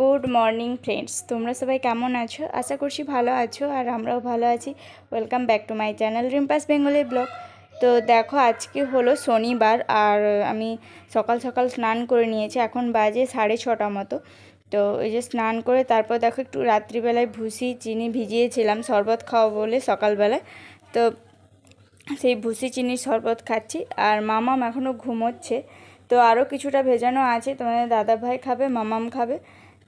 good morning friends তোমরা সবাই কেমন আছো আশা করছি ভালো আছো আর আমরাও ভালো আছি welcome back to my channel Rimpa's Bengali blog তো দেখো আজকে হলো শনিবার আর আমি সকাল সকাল স্নান করে নিয়েছি এখন বাজে সাড়ে ছটা মতো তো ওই যে স্নান করে তারপর দেখো একটু রাত্রিবেলায় ভুসি চিনি ভিজিয়েছিলাম শরবত খাওয়া বলে সকালবেলায় তো সেই ভুসি চিনির শরবত খাচ্ছি আর মামাম এখনও ঘুমোচ্ছে তো আরও কিছুটা ভেজানো আছে তোমাদের দাদা ভাই খাবে মামাম খাবে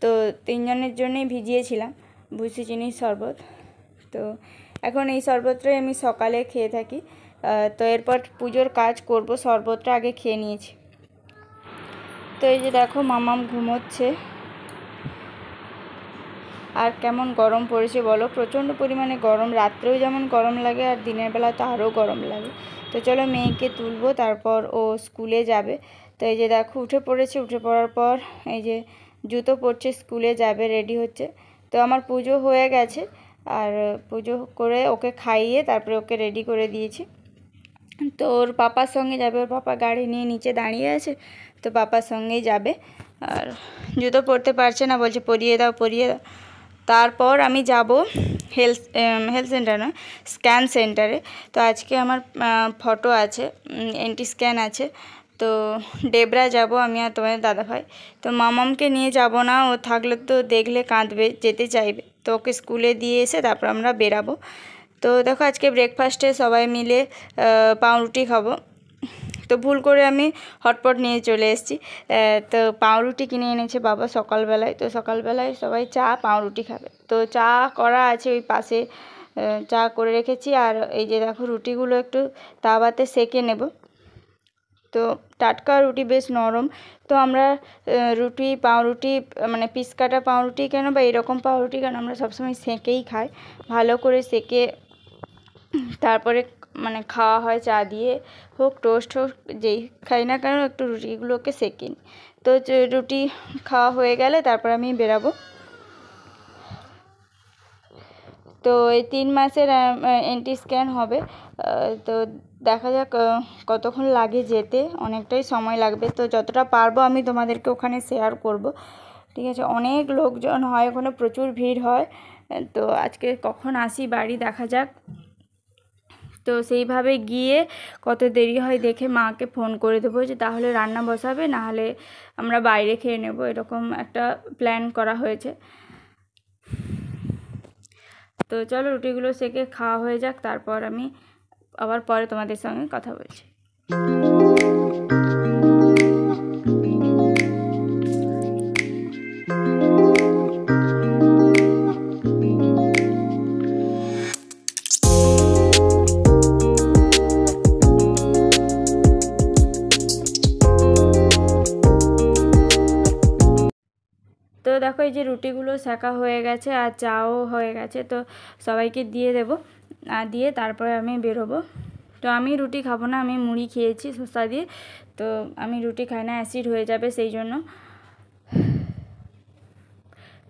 তো তিনজনের জন্যই ভিজিয়েছিলাম ভুসি চিনির শরবত তো এখন এই শরবতটাই আমি সকালে খেয়ে থাকি তো এরপর পুজোর কাজ করব শরবতটা আগে খেয়ে নিয়েছি তো এই যে দেখো মামাম ঘুমোচ্ছে আর কেমন গরম পড়েছে বলো প্রচণ্ড পরিমাণে গরম রাত্রেও যেমন গরম লাগে আর দিনের বেলা তো আরও গরম লাগে তো চলো মেয়েকে তুলবো তারপর ও স্কুলে যাবে তো এই যে দেখো উঠে পড়েছে উঠে পড়ার পর এই যে জুতো পরছে স্কুলে যাবে রেডি হচ্ছে তো আমার পুজো হয়ে গেছে আর পুজো করে ওকে খাইয়ে তারপরে ওকে রেডি করে দিয়েছি তো ওর পাপার সঙ্গে যাবে ওর পাপা গাড়ি নিয়ে নিচে দাঁড়িয়ে আছে তো পাপার সঙ্গেই যাবে আর জুতো পরতে পারছে না বলছে পরিয়ে দাও পরিয়ে দাও তারপর আমি যাব হেলথ হেলথ সেন্টার নয় স্ক্যান সেন্টারে তো আজকে আমার ফটো আছে এন্টি স্ক্যান আছে তো ডেবরা যাব আমি আর তোমাদের দাদাভাই তো মামামকে নিয়ে যাব না ও থাকলে তো দেখলে কাঁদবে যেতে চাইবে তো ওকে স্কুলে দিয়ে এসে তারপর আমরা বেরাবো তো দেখো আজকে ব্রেকফাস্টে সবাই মিলে পাউরুটি খাবো তো ভুল করে আমি হটপট নিয়ে চলে এসেছি তো পাউরুটি কিনে এনেছে বাবা সকালবেলায় তো সকালবেলায় সবাই চা পাউরুটি খাবে তো চা করা আছে ওই পাশে চা করে রেখেছি আর এই যে দেখো রুটিগুলো একটু তাওয়াতে সেকে নেব তো টাটকা রুটি বেশ নরম তো আমরা রুটি পাউরুটি মানে পিস কাটা পাউরুটি কেন বা এরকম পাউরুটি কেন আমরা সবসময় সেঁকেই খাই ভালো করে সেঁকে তারপরে মানে খাওয়া হয় চা দিয়ে হোক টোস্ট হোক যেই খাই না কেন একটু রুটিগুলোকে সেঁকে তো রুটি খাওয়া হয়ে গেলে তারপর আমি বেরাবো তো এই তিন মাসের এনটি স্ক্যান হবে তো দেখা যাক কতক্ষণ লাগে যেতে অনেকটাই সময় লাগবে তো যতটা পারবো আমি তোমাদেরকে ওখানে শেয়ার করব ঠিক আছে অনেক লোকজন হয় ওখানে প্রচুর ভিড় হয় তো আজকে কখন আসি বাড়ি দেখা যাক তো সেইভাবে গিয়ে কত দেরি হয় দেখে মাকে ফোন করে দেবো যে তাহলে রান্না বসাবে নাহলে আমরা বাইরে খেয়ে নেব এরকম একটা প্ল্যান করা হয়েছে তো চলো রুটিগুলো সেকে খাওয়া হয়ে যাক তারপর আমি আবার পরে তোমাদের সঙ্গে কথা বলছি তো দেখো এই যে রুটিগুলো শেখা হয়ে গেছে আর চাও হয়ে গেছে তো সবাইকে দিয়ে দেব আর দিয়ে তারপরে আমি বেরোবো তো আমি রুটি খাবো না আমি মুড়ি খেয়েছি শসা দিয়ে তো আমি রুটি খাই না অ্যাসিড হয়ে যাবে সেই জন্য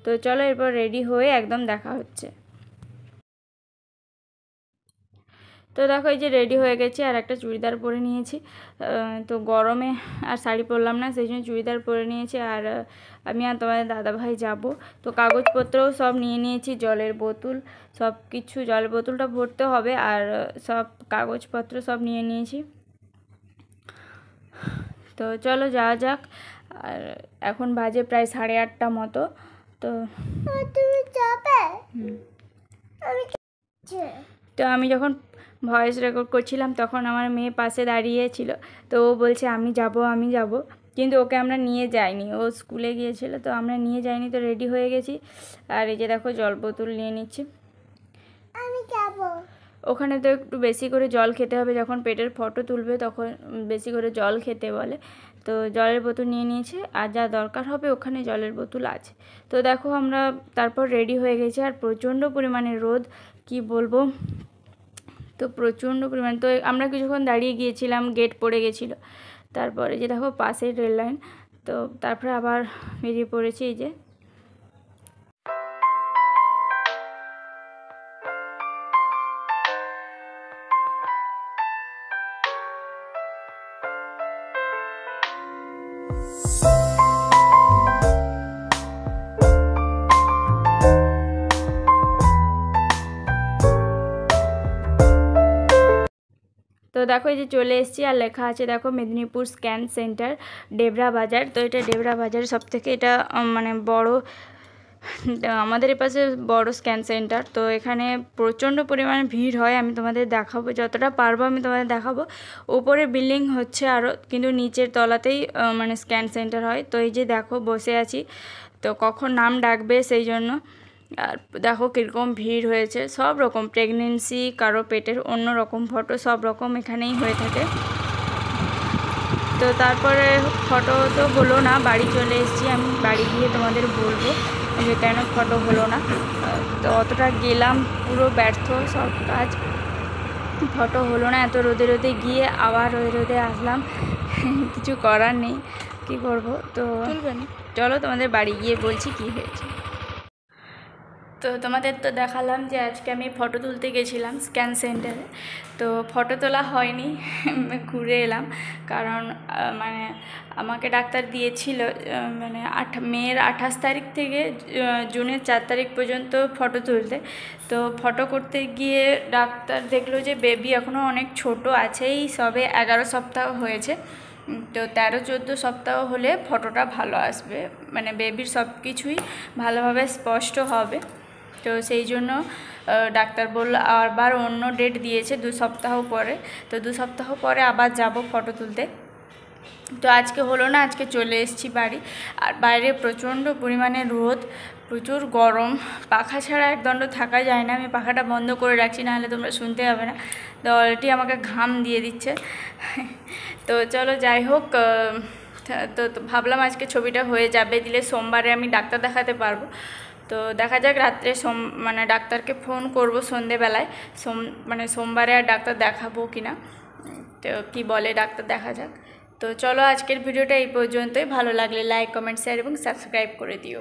তো চলো এরপর রেডি হয়ে একদম দেখা হচ্ছে তো দেখো এই যে রেডি হয়ে গেছি আর একটা চুড়িদার পরে নিয়েছি তো গরমে আর শাড়ি পরলাম না সেই জন্য চুড়িদার পরে নিয়েছি আর আমি আর তোমাদের দাদাভাই যাব তো কাগজপত্রও সব নিয়ে নিয়েছি জলের বোতল সব কিছু জলের বোতলটা ভরতে হবে আর সব কাগজপত্র সব নিয়ে নিয়েছি তো চলো যাওয়া যাক আর এখন বাজে প্রায় সাড়ে আটটা মতো তো তুমি যাবে তো আমি যখন ভয়েস রেকর্ড করছিলাম তখন আমার মেয়ে পাশে দাঁড়িয়েছিল তো ও বলছে আমি যাব আমি যাব কিন্তু ওকে আমরা নিয়ে যাইনি ও স্কুলে গিয়েছিল তো আমরা নিয়ে যাইনি তো রেডি হয়ে গেছি আর এই যে দেখো জল বোতল নিয়ে নিচ্ছি ওখানে তো একটু বেশি করে জল খেতে হবে যখন পেটের ফটো তুলবে তখন বেশি করে জল খেতে বলে তো জলের বোতল নিয়ে নিয়েছে আর যা দরকার হবে ওখানে জলের বোতল আছে তো দেখো আমরা তারপর রেডি হয়ে গেছি আর প্রচণ্ড পরিমাণে রোদ কি বলবো তো প্রচণ্ড পরিমাণ তো আমরা কিছুক্ষণ দাঁড়িয়ে গিয়েছিলাম গেট পড়ে গেছিলো তারপরে যে দেখো পাশের রেল লাইন তো তারপরে আবার বেরিয়ে পড়েছি এই যে দেখো এই যে চলে এসেছি আর লেখা আছে দেখো মেদিনীপুর স্ক্যান সেন্টার ডেবরা বাজার তো এটা ডেবরা বাজার সব থেকে এটা মানে বড় আমাদের এপাশে বড় স্ক্যান সেন্টার তো এখানে প্রচণ্ড পরিমাণে ভিড় হয় আমি তোমাদের দেখাবো যতটা পারবো আমি তোমাদের দেখাবো ওপরে বিল্ডিং হচ্ছে আরও কিন্তু নিচের তলাতেই মানে স্ক্যান সেন্টার হয় তো এই যে দেখো বসে আছি তো কখন নাম ডাকবে সেই জন্য আর দেখো কীরকম ভিড় হয়েছে সব রকম প্রেগনেন্সি কারো পেটের অন্য রকম ফটো সব রকম এখানেই হয়ে থাকে তো তারপরে ফটো তো হলো না বাড়ি চলে এসেছি আমি বাড়ি গিয়ে তোমাদের বলবো যে কেন ফটো হলো না তো অতটা গেলাম পুরো ব্যর্থ সব কাজ ফটো হলো না এত রোদে রোদে গিয়ে আবার রোদে রোদে আসলাম কিছু করার নেই কি করবো তো চলো তোমাদের বাড়ি গিয়ে বলছি কি হয়েছে তো তোমাদের তো দেখালাম যে আজকে আমি ফটো তুলতে গেছিলাম স্ক্যান সেন্টারে তো ফটো তোলা হয়নি ঘুরে এলাম কারণ মানে আমাকে ডাক্তার দিয়েছিল মানে আঠ মেয়ের আঠাশ তারিখ থেকে জুনের চার তারিখ পর্যন্ত ফটো তুলতে তো ফটো করতে গিয়ে ডাক্তার দেখলো যে বেবি এখনও অনেক ছোট আছেই সবে এগারো সপ্তাহ হয়েছে তো তেরো চোদ্দো সপ্তাহ হলে ফটোটা ভালো আসবে মানে বেবির সব কিছুই ভালোভাবে স্পষ্ট হবে তো সেই জন্য ডাক্তার বলল আবার অন্য ডেট দিয়েছে দু সপ্তাহ পরে তো দু সপ্তাহ পরে আবার যাব ফটো তুলতে তো আজকে হলো না আজকে চলে এসেছি বাড়ি আর বাইরে প্রচণ্ড পরিমাণে রোদ প্রচুর গরম পাখা ছাড়া একদণ্ড থাকা যায় না আমি পাখাটা বন্ধ করে রাখছি নাহলে তোমরা শুনতে হবে না তো অলরেডি আমাকে ঘাম দিয়ে দিচ্ছে তো চলো যাই হোক তো ভাবলাম আজকে ছবিটা হয়ে যাবে দিলে সোমবারে আমি ডাক্তার দেখাতে পারবো তো দেখা যাক রাত্রে সোম মানে ডাক্তারকে ফোন করব সন্ধেবেলায় সোম মানে সোমবারে আর ডাক্তার দেখাবো কি না তো কী বলে ডাক্তার দেখা যাক তো চলো আজকের ভিডিওটা এই পর্যন্তই ভালো লাগলে লাইক কমেন্ট শেয়ার এবং সাবস্ক্রাইব করে দিও